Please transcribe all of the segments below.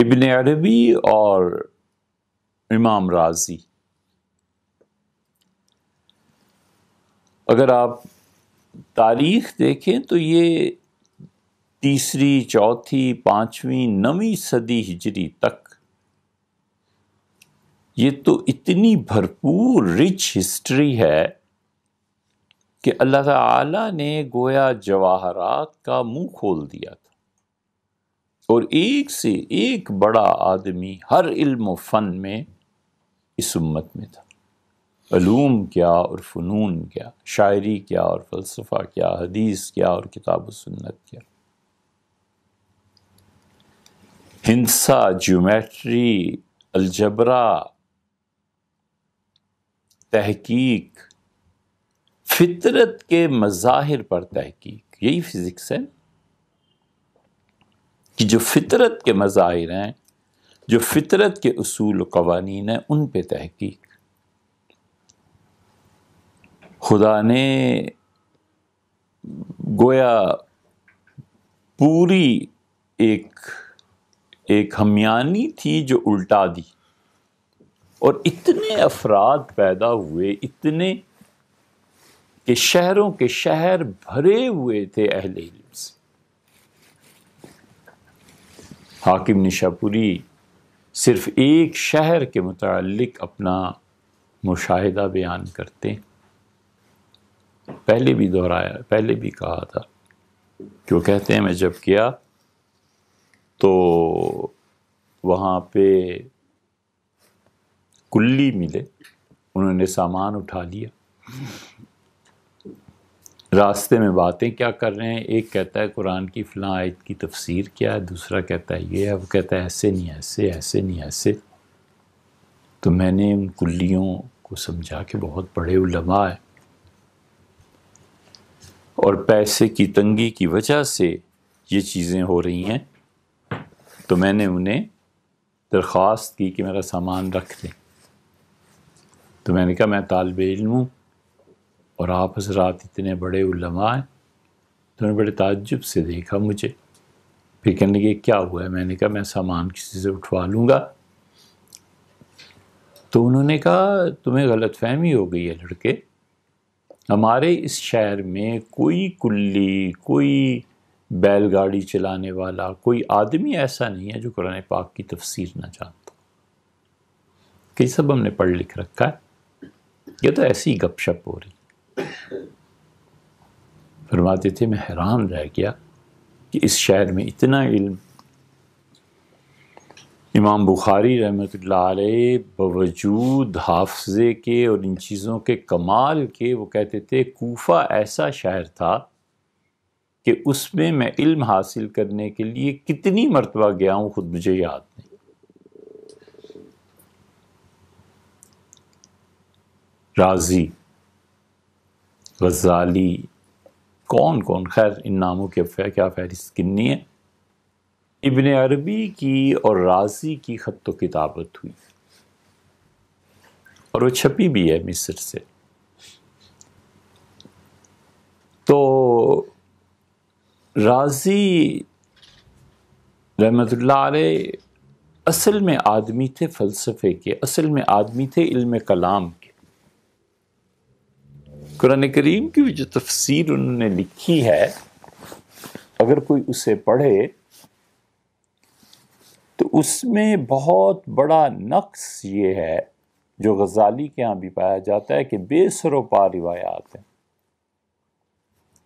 इबन अरबी और इमाम राजी अगर आप तारीख देखें तो ये तीसरी चौथी पाँचवीं नवीं सदी हिजरी तक ये तो इतनी भरपूर रिच हिस्ट्री है कि अल्लाह ताला ने गोया जवाहरात का मुंह खोल दिया था और एक से एक बड़ा आदमी हर इल्म व फ़न में इस उम्मत में था अलूम क्या और फ़नून क्या शायरी क्या और फ़लसफ़ा क्या हदीस क्या और किताब सुन्नत क्या हिंसा जोमेट्री अलजबरा तहकीक फितरत के मज़ाहिर पर तहकीक यही फ़िज़िक्स है कि जो फितरत के मज़ाहिर हैं जो फितरत के असूल कवानीन हैं उन पर तहकीक खुदा ने गोया पूरी एक एक हमियानी थी जो उल्टा दी और इतने अफराद पैदा हुए इतने के शहरों के शहर भरे हुए थे अहले इल्म से हाकिम निशापुरी सिर्फ़ एक शहर के मुतालिक अपना मुशाहिदा बयान करते पहले भी दोहराया पहले भी कहा था कि वो कहते हैं मैं जब गया तो वहाँ पे कुल्ली मिले उन्होंने सामान उठा लिया रास्ते में बातें क्या कर रहे हैं एक कहता है कुरान की फ़लाँ आयत की तफसीर क्या है दूसरा कहता है ये है वो कहता है ऐसे नहीं ऐसे ऐसे नहीं ऐसे तो मैंने उन कुल्लियों को समझा कि बहुत बड़े उलमा है और पैसे की तंगी की वजह से ये चीज़ें हो रही हैं तो मैंने उन्हें दरख्वास्त की कि मेरा सामान रख दें तो मैंने कहा मैं तालब इलम हूँ और आप हजरात इतने बड़े उलमा हैं तो उन्होंने बड़े ताजुब से देखा मुझे फिर कहने लगे क्या हुआ है मैंने कहा मैं सामान किसी से उठवा लूँगा तो उन्होंने कहा तुम्हें गलत फहमी हो गई है लड़के हमारे इस शहर में कोई कुल्ली कोई बैलगाड़ी चलाने वाला कोई आदमी ऐसा नहीं है जो कुरान पाक की तफसीर ना जानता कई सब हमने पढ़ लिख रखा है ये तो ऐसी गपशप हो रही फरमाते थे मैं हैरान रह गया कि इस शहर में इतना इल्म इमाम बुखारी रहमत बवजूद हाफजे के और इन चीज़ों के कमाल के वो कहते थे कोफा ऐसा शहर था कि उसमें मैं इल्म हासिल करने के लिए कितनी मरतबा गया हूँ ख़ुद मुझे याद नहीं राजी गजाली कौन कौन खैर इन नामों के क्या फहरिस्त किन्नी है इबन अरबी की और राजी की ख़त व तो किताबत हुई और वो छपी भी है मिस्र से तो राजी रहमत अलैह असल में आदमी थे फ़लसफ़े के असल में आदमी थे इल्म कलाम कुरान करीम की भी जो तफसीर उन्होंने लिखी है अगर कोई उसे पढ़े तो उसमें बहुत बड़ा नक्स ये है जो गजाली के यहाँ भी पाया जाता है कि बेसरोपा रिवायात हैं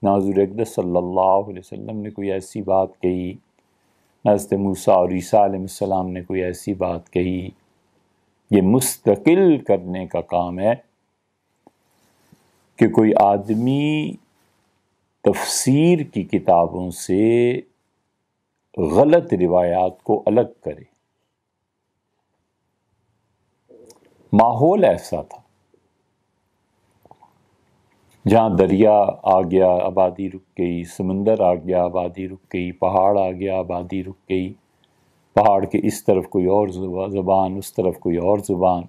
नाजुर सल्लल्लाहु अलैहि वसल्लम ने कोई ऐसी बात कही नजत मूसा और ईसा ने कोई ऐसी बात कही ये मुस्तकिल करने का काम है कि कोई आदमी तफसीर की किताबों से गलत रिवायात को अलग करे माहौल ऐसा था जहाँ दरिया आ गया आबादी रुक गई समंदर आ गया आबादी रुक गई पहाड़ आ गया आबादी रुक गई पहाड़ के इस तरफ कोई और ज़ुबान उस तरफ कोई और ज़ुबान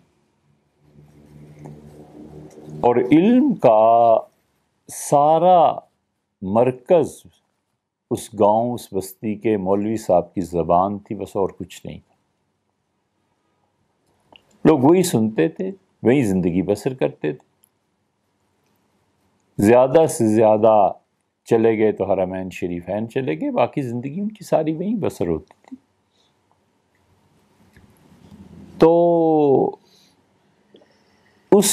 और इल्म का सारा मरकज़ उस गांव उस बस्ती के मौलवी साहब की ज़बान थी बस और कुछ नहीं लोग वही सुनते थे वही ज़िंदगी बसर करते थे ज़्यादा से ज़्यादा चले गए तो हरामैन हैन चले गए बाकी ज़िंदगी उनकी सारी वहीं बसर होती थी तो उस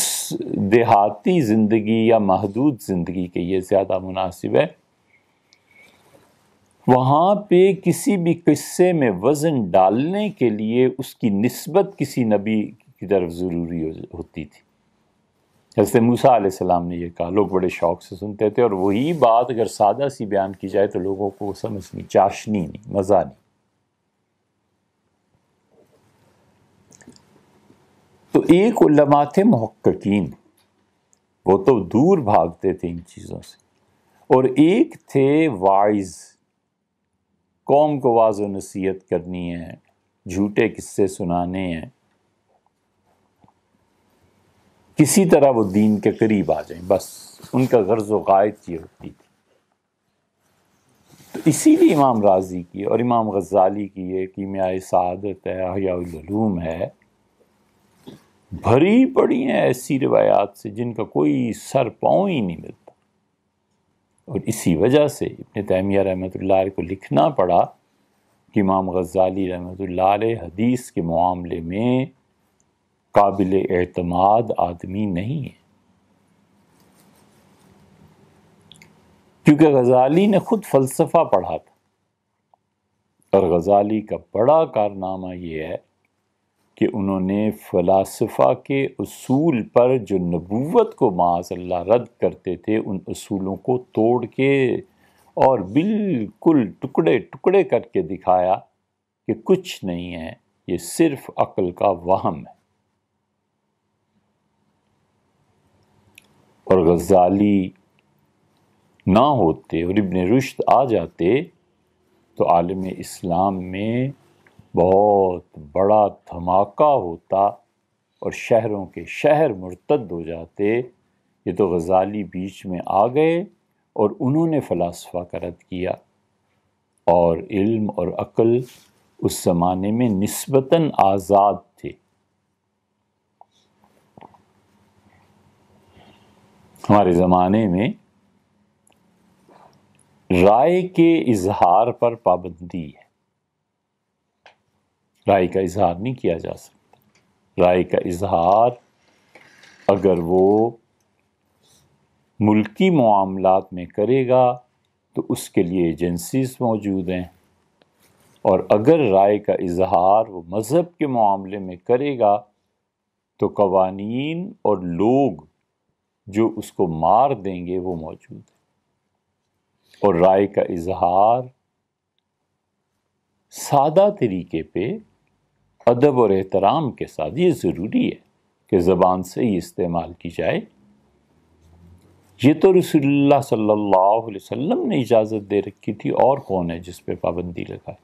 देहाती ज़िंदगी या महदूद ज़िंदगी के ये ज़्यादा मुनासिब है वहाँ पे किसी भी किस्से में वज़न डालने के लिए उसकी नस्बत किसी नबी की तरफ ज़रूरी होती थी जैसे मूसा सलाम ने यह कहा लोग बड़े शौक से सुनते थे और वही बात अगर सादा सी बयान की जाए तो लोगों को समझ नहीं चाशनी नहीं मज़ा नहीं तो एक उलमा थे महक्कीन वो तो दूर भागते थे इन चीज़ों से और एक थे वाइज कौम को वाज नसीहत करनी है झूठे किस्से सुनाने हैं किसी तरह वो दीन के करीब आ जाएं बस उनका गर्ज वायद ये होती थी तो इसीलिए इमाम राजी की और इमाम गज़ाली की है कि म्याय सदत है हयालूम है भरी पड़ी हैं ऐसी रिवायात से जिनका कोई सर पाँव ही नहीं मिलता और इसी वजह से इतने तैमिया रहमत को लिखना पड़ा कि इमाम गज़ाली रहमत हदीस के मामले में काबिल एतमाद आदमी नहीं है क्योंकि गज़ाली ने ख़ुद फ़लसफ़ा पढ़ा था और गज़ाली का बड़ा कारनामा ये है कि उन्होंने फ़लासफ़ा के असूल पर जो नबूवत को माजल्ला रद्द करते थे उन असूलों को तोड़ के और बिल्कुल टुकड़े टुकड़े करके दिखाया कि कुछ नहीं है ये सिर्फ अक्ल का वहम है और गजाली ना होते और इबन रुश्त आ जाते तो आलम इस्लाम में बहुत बड़ा धमाका होता और शहरों के शहर मुर्तद हो जाते ये तो गज़ाली बीच में आ गए और उन्होंने फ़लासफ़ा का रद्द किया और इल्म और अक़ल उस ज़माने में नस्बता आज़ाद थे हमारे ज़माने में राय के इजहार पर पाबंदी है राय का इजहार नहीं किया जा सकता राय का इजहार अगर वो मुल्की मामलात में करेगा तो उसके लिए एजेंसीज मौजूद हैं और अगर राय का इजहार वो मज़हब के मामले में करेगा तो कवानीन और लोग जो उसको मार देंगे वो मौजूद हैं और राय का इजहार सादा तरीके पे अदब और एहतराम के साथ ये ज़रूरी है कि ज़बान से ही इस्तेमाल की जाए ये तो रसोल्ला सल्लल्लाहु अलैहि वसल्लम ने इजाज़त दे रखी थी और कौन है जिस पर पाबंदी लगाए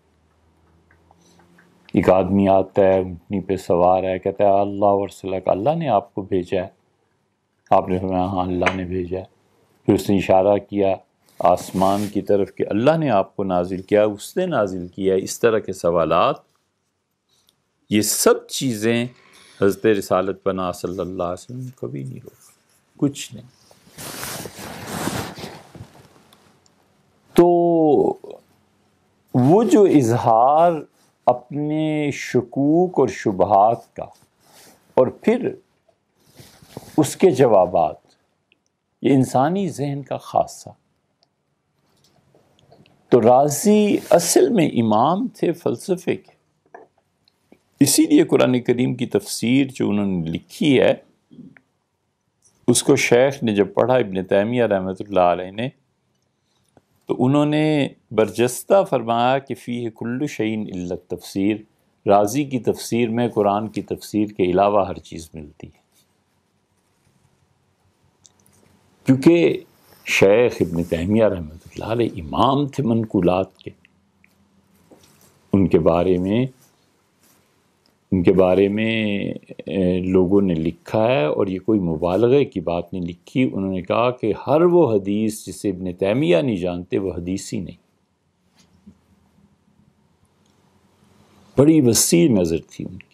एक आदमी आता है ऊँटनी पे सवार है कहता है अल्लाह और का अल्लाह ने आपको भेजा है आपने फरमाया हाँ अल्लाह ने भेजा है फिर उसने इशारा किया आसमान की तरफ कि अल्लाह ने आपको नाजिल किया उसने नाजिल किया इस तरह के सवालात ये सब चीज़ें हजरत रसालत पना सल्ला कभी नहीं हो कुछ नहीं तो वो जो इजहार अपने शकूक और शुबहत का और फिर उसके जवाब ये इंसानी जहन का खासा तो राजी असल में इमाम थे फ़लसफ़े के इसीलिए कुरान करीम की तफसीर जो उन्होंने लिखी है उसको शेख ने जब पढ़ा इबन तैमिया रहमत ने तो उन्होंने बरजस्ता फरमाया कि फ़ी कुल्लु शैन इल्लत तफसीर राजी की तफसीर में कुरान की तफसीर के अलावा हर चीज़ मिलती है क्योंकि शेख इबन तहमिया रहमत इमाम थे मनकूलात के उनके बारे में उनके बारे में लोगों ने लिखा है और ये कोई मुबालगे की बात नहीं लिखी उन्होंने कहा कि हर वो हदीस जिसे इबन तैमिया नहीं जानते वो हदीस ही नहीं बड़ी वसी नज़र थी उनकी